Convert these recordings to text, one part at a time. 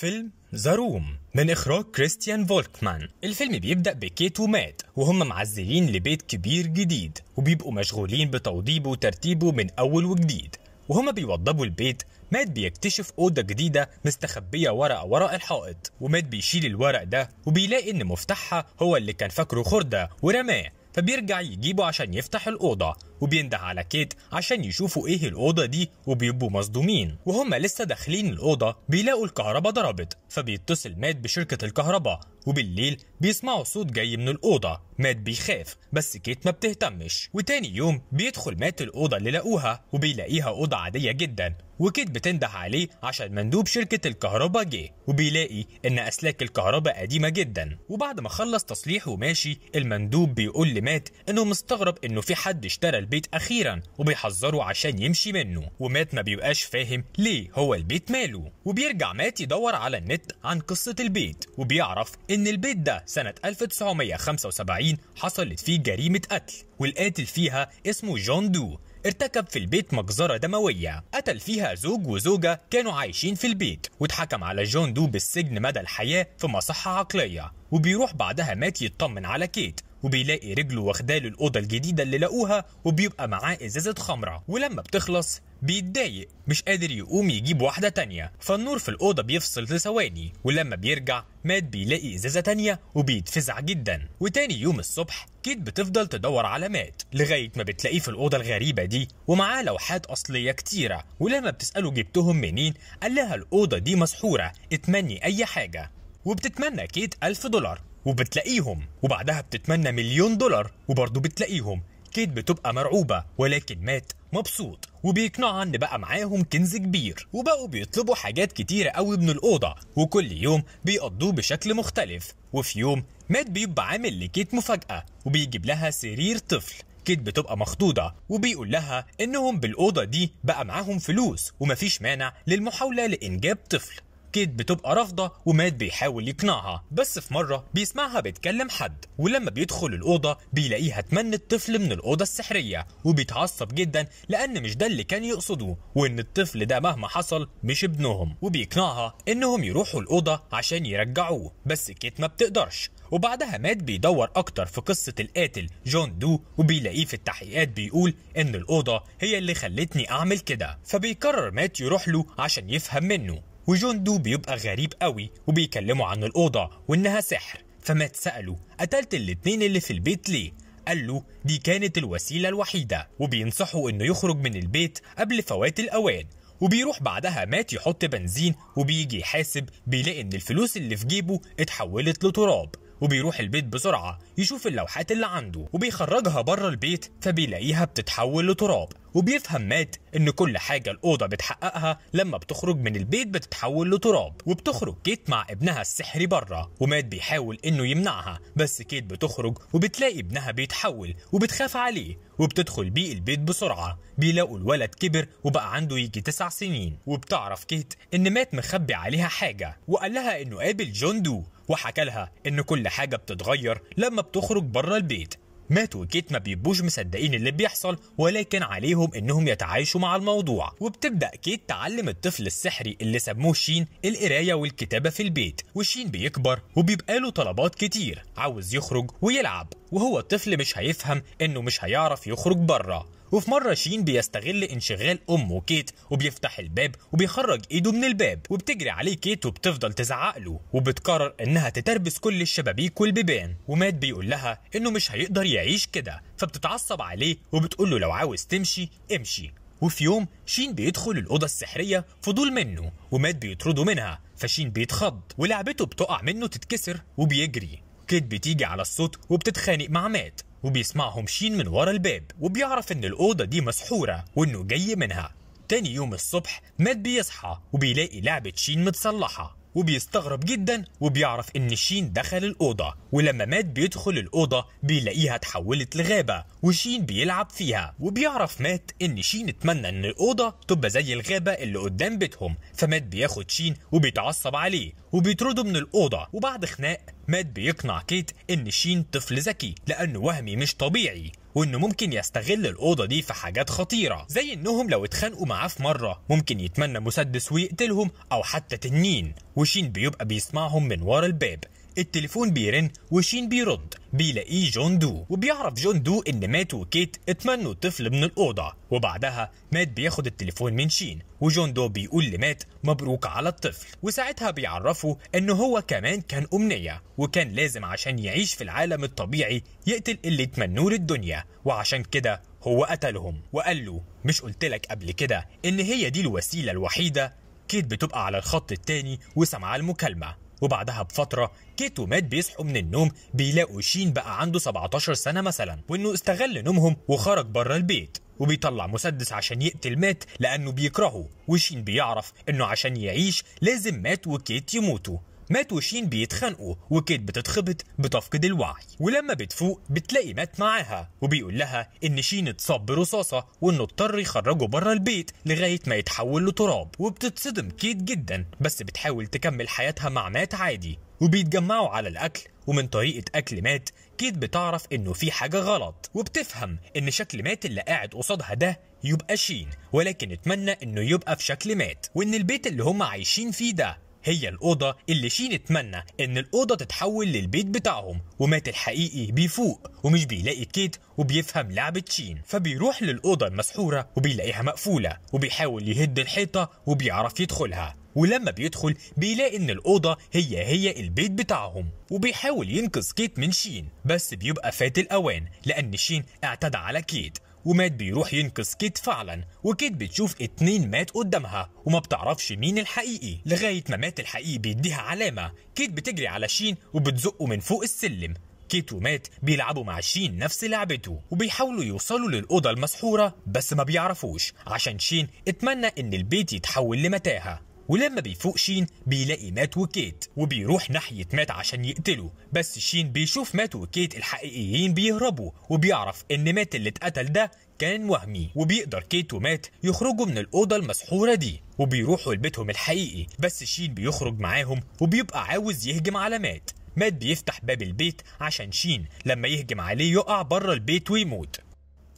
فيلم ذا روم من إخراج كريستيان فولكمان الفيلم بيبدأ بكيت ومات وهم معزلين لبيت كبير جديد وبيبقوا مشغولين بتوضيبه وترتيبه من أول وجديد وهما بيوضبوا البيت مات بيكتشف أوضة جديدة مستخبية ورق وراء الحائط ومات بيشيل الورق ده وبيلاقي إن مفتاحها هو اللي كان فاكره خردة ورماه فبيرجع يجيبه عشان يفتح الأوضة وبينده على كيت عشان يشوفوا إيه الأوضة دي وبيبقوا مصدومين وهما لسه داخلين الأوضة بيلاقوا الكهرباء ضربت فبيتصل مات بشركة الكهرباء وبالليل بيسمعوا صوت جاي من الأوضة مات بيخاف بس كيت ما بتهتمش وتاني يوم بيدخل مات الأوضة اللي لقوها وبيلاقيها أوضة عادية جدا وكانت بتنده عليه عشان مندوب شركة الكهرباء جه وبيلاقي إن أسلاك الكهرباء قديمة جدا وبعد ما خلص تصليح وماشي المندوب بيقول لمات إنه مستغرب إنه في حد اشترى البيت أخيرا وبيحذره عشان يمشي منه ومات ما بيبقاش فاهم ليه هو البيت ماله وبيرجع مات يدور على النت عن قصة البيت وبيعرف إن البيت ده سنة 1975 حصلت فيه جريمة قتل والقاتل فيها اسمه جون دو ارتكب في البيت مجزرة دموية قتل فيها زوج وزوجة كانوا عايشين في البيت واتحكم على جون دو بالسجن مدى الحياة في مصحة عقلية وبيروح بعدها مات يطمن على كيت وبيلاقي رجله واخداه للاوضه الجديده اللي لاقوها وبيبقى معاه ازازه خمره ولما بتخلص بيتضايق مش قادر يقوم يجيب واحده تانية فالنور في الاوضه بيفصل لثواني ولما بيرجع مات بيلاقي ازازه تانية وبيتفزع جدا وتاني يوم الصبح كيت بتفضل تدور على مات لغايه ما بتلاقيه في الاوضه الغريبه دي ومعاه لوحات اصليه كتيره ولما بتساله جبتهم منين قال لها الاوضه دي مسحوره اتمني اي حاجه وبتتمنى كيت ألف دولار وبتلاقيهم وبعدها بتتمنى مليون دولار وبرضه بتلاقيهم كيت بتبقى مرعوبة ولكن مات مبسوط وبيقنعها ان بقى معاهم كنز كبير وبقوا بيطلبوا حاجات كتيرة قوي من الأوضة وكل يوم بيقضوه بشكل مختلف وفي يوم مات بيبقى عامل لكيت مفاجأة وبيجيب لها سرير طفل كيت بتبقى مخضوضة وبيقول لها إنهم بالأوضة دي بقى معاهم فلوس ومفيش مانع للمحاولة لإنجاب طفل كيت بتبقى رافضة ومات بيحاول يقنعها بس في مرة بيسمعها بتكلم حد ولما بيدخل الأوضة بيلاقيها تمنى الطفل من الأوضة السحرية وبيتعصب جدا لأن مش ده اللي كان يقصده وإن الطفل ده مهما حصل مش ابنهم وبيقنعها إنهم يروحوا الأوضة عشان يرجعوه بس كيت ما بتقدرش وبعدها مات بيدور أكتر في قصة القاتل جون دو وبيلاقيه في التحقيقات بيقول إن الأوضة هي اللي خلتني أعمل كده فبيقرر مات يروح له عشان يفهم منه وجون دو بيبقى غريب قوي وبيكلموا عن الأوضة وإنها سحر فما سأله قتلت الاتنين اللي في البيت ليه؟ قال له دي كانت الوسيلة الوحيدة وبينصحه إنه يخرج من البيت قبل فوات الأوان وبيروح بعدها مات يحط بنزين وبيجي يحاسب بيلاقي إن الفلوس اللي في جيبه اتحولت لتراب وبيروح البيت بسرعة يشوف اللوحات اللي عنده وبيخرجها بره البيت فبيلاقيها بتتحول لتراب وبيفهم مات ان كل حاجة الأوضة بتحققها لما بتخرج من البيت بتتحول لتراب وبتخرج كيت مع ابنها السحري بره ومات بيحاول انه يمنعها بس كيت بتخرج وبتلاقي ابنها بيتحول وبتخاف عليه وبتدخل بيه البيت بسرعة بيلاقوا الولد كبر وبقى عنده يجي تسع سنين وبتعرف كيت ان مات مخبي عليها حاجة وقال لها انه قابل جون دو وحكى لها إن كل حاجة بتتغير لما بتخرج بره البيت مات وكيت ما بيبقوش مصدقين اللي بيحصل ولكن عليهم انهم يتعايشوا مع الموضوع وبتبدا كيت تعلم الطفل السحري اللي سموه شين القرايه والكتابه في البيت وشين بيكبر وبيبقى له طلبات كتير عاوز يخرج ويلعب وهو الطفل مش هيفهم انه مش هيعرف يخرج بره وفي مره شين بيستغل انشغال امه كيت وبيفتح الباب وبيخرج ايده من الباب وبتجري عليه كيت وبتفضل تزعق له وبتقرر انها تتربس كل الشبابيك والبيبان ومات بيقول لها انه مش هيقدر يعيش كده فبتتعصب عليه وبتقول له لو عاوز تمشي امشي وفي يوم شين بيدخل الأوضة السحرية فضول منه ومات بيطرده منها فشين بيتخض ولعبته بتقع منه تتكسر وبيجري كيت بتيجي على الصوت وبتتخانق مع مات وبيسمعهم شين من ورا الباب وبيعرف ان الاوضه دي مسحوره وانه جاي منها تاني يوم الصبح مات بيصحى وبيلاقي لعبه شين متصلحه وبيستغرب جدا وبيعرف ان شين دخل الاوضه ولما مات بيدخل الاوضه بيلاقيها اتحولت لغابه وشين بيلعب فيها وبيعرف مات ان شين اتمنى ان الاوضه تبقى زي الغابه اللي قدام بيتهم فمات بياخد شين وبيتعصب عليه وبيطرده من الاوضه وبعد خناق مات بيقنع كيت ان شين طفل ذكي لانه وهمي مش طبيعي وانه ممكن يستغل الاوضه دي في حاجات خطيره زي انهم لو اتخانقوا معاه في مره ممكن يتمنى مسدس ويقتلهم او حتى تنين وشين بيبقى بيسمعهم من ورا الباب التليفون بيرن وشين بيرد بيلاقيه جون دو وبيعرف جون دو ان مات وكيت اتمنوا طفل من الاوضه وبعدها مات بياخد التليفون من شين وجون دو بيقول لمات مبروك على الطفل وساعتها بيعرفه ان هو كمان كان امنيه وكان لازم عشان يعيش في العالم الطبيعي يقتل اللي اتمنوه للدنيا وعشان كده هو قتلهم وقال له مش قلت لك قبل كده ان هي دي الوسيله الوحيده كيت بتبقى على الخط التاني وسامعه المكالمه وبعدها بفتره كيت ومات بيصحوا من النوم بيلاقوا شين بقى عنده 17 سنه مثلا وانه استغل نومهم وخرج بره البيت وبيطلع مسدس عشان يقتل مات لانه بيكرهه وشين بيعرف انه عشان يعيش لازم مات وكيت يموتوا مات وشين بيتخانقوا وكيت بتتخبط بتفقد الوعي ولما بتفوق بتلاقي مات معاها وبيقول لها ان شين اتصاب برصاصه وانه اضطر يخرجه بره البيت لغايه ما يتحول لتراب وبتتصدم كيت جدا بس بتحاول تكمل حياتها مع مات عادي وبيتجمعوا على الاكل ومن طريقه اكل مات كيت بتعرف انه في حاجه غلط وبتفهم ان شكل مات اللي قاعد قصادها ده يبقى شين ولكن اتمنى انه يبقى في شكل مات وان البيت اللي هم عايشين فيه ده هي الأوضة اللي شين اتمنى إن الأوضة تتحول للبيت بتاعهم ومات الحقيقي بيفوق ومش بيلاقي كيت وبيفهم لعبة شين فبيروح للأوضة المسحورة وبيلاقيها مقفولة وبيحاول يهد الحيطة وبيعرف يدخلها ولما بيدخل بيلاقي ان الاوضه هي هي البيت بتاعهم وبيحاول ينقذ كيت من شين بس بيبقى فات الاوان لان شين اعتدى على كيت ومات بيروح ينقذ كيت فعلا وكيت بتشوف اتنين مات قدامها وما بتعرفش مين الحقيقي لغاية ما مات الحقيقي بيديها علامة كيت بتجري على شين وبتزقه من فوق السلم كيت ومات بيلعبوا مع شين نفس لعبته وبيحاولوا يوصلوا للأوضة المسحورة بس ما بيعرفوش عشان شين اتمنى ان البيت يتحول لمتاهة ولما بيفوق شين بيلاقي مات وكيت وبيروح ناحية مات عشان يقتله بس شين بيشوف مات وكيت الحقيقيين بيهربوا وبيعرف ان مات اللي اتقتل ده كان وهمي وبيقدر كيت ومات يخرجوا من الأوضة المسحورة دي وبيروحوا لبيتهم الحقيقي بس شين بيخرج معاهم وبيبقى عاوز يهجم على مات مات بيفتح باب البيت عشان شين لما يهجم عليه يقع بره البيت ويموت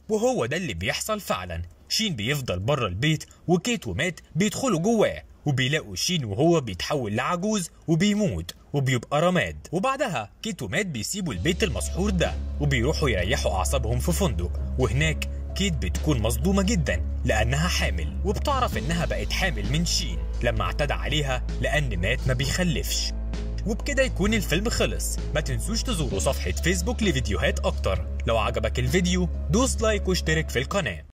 وهو ده اللي بيحصل فعلا شين بيفضل بره البيت وكيت ومات بيدخلوا جواه وبيلاقوا شين وهو بيتحول لعجوز وبيموت وبيبقى رماد وبعدها كيت ومات بيسيبوا البيت المسحور ده وبيروحوا يريحوا أعصابهم في فندق وهناك كيت بتكون مصدومة جدا لأنها حامل وبتعرف إنها بقت حامل من شين لما اعتدى عليها لأن مات ما بيخلفش وبكده يكون الفيلم خلص ما تنسوش تزوروا صفحة فيسبوك لفيديوهات أكتر لو عجبك الفيديو دوس لايك واشترك في القناة